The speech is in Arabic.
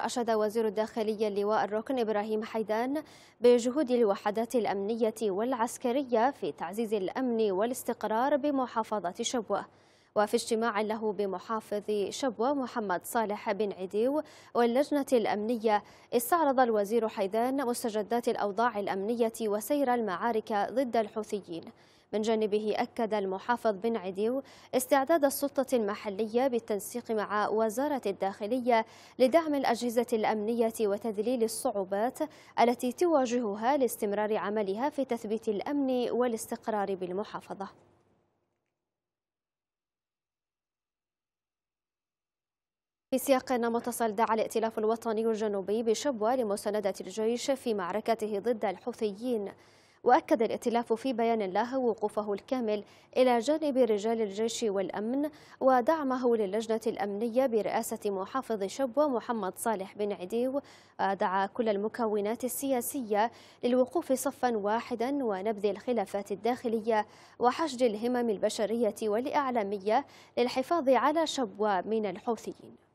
أشاد وزير الداخلية اللواء الركن إبراهيم حيدان بجهود الوحدات الأمنية والعسكرية في تعزيز الأمن والاستقرار بمحافظة شبوة وفي اجتماع له بمحافظ شبوة محمد صالح بن عديو واللجنة الأمنية استعرض الوزير حيدان مستجدات الأوضاع الأمنية وسير المعارك ضد الحوثيين من جانبه أكد المحافظ بن عديو استعداد السلطة المحلية بالتنسيق مع وزارة الداخلية لدعم الأجهزة الأمنية وتذليل الصعوبات التي تواجهها لاستمرار عملها في تثبيت الأمن والاستقرار بالمحافظة في سياق متصل دعا الائتلاف الوطني الجنوبي بشبوة لمساندة الجيش في معركته ضد الحوثيين وأكد الائتلاف في بيان له وقوفه الكامل إلى جانب رجال الجيش والأمن ودعمه للجنة الأمنية برئاسة محافظ شبوة محمد صالح بن عديو دعا كل المكونات السياسية للوقوف صفا واحدا ونبذ الخلافات الداخلية وحشد الهمم البشرية والإعلامية للحفاظ على شبوة من الحوثيين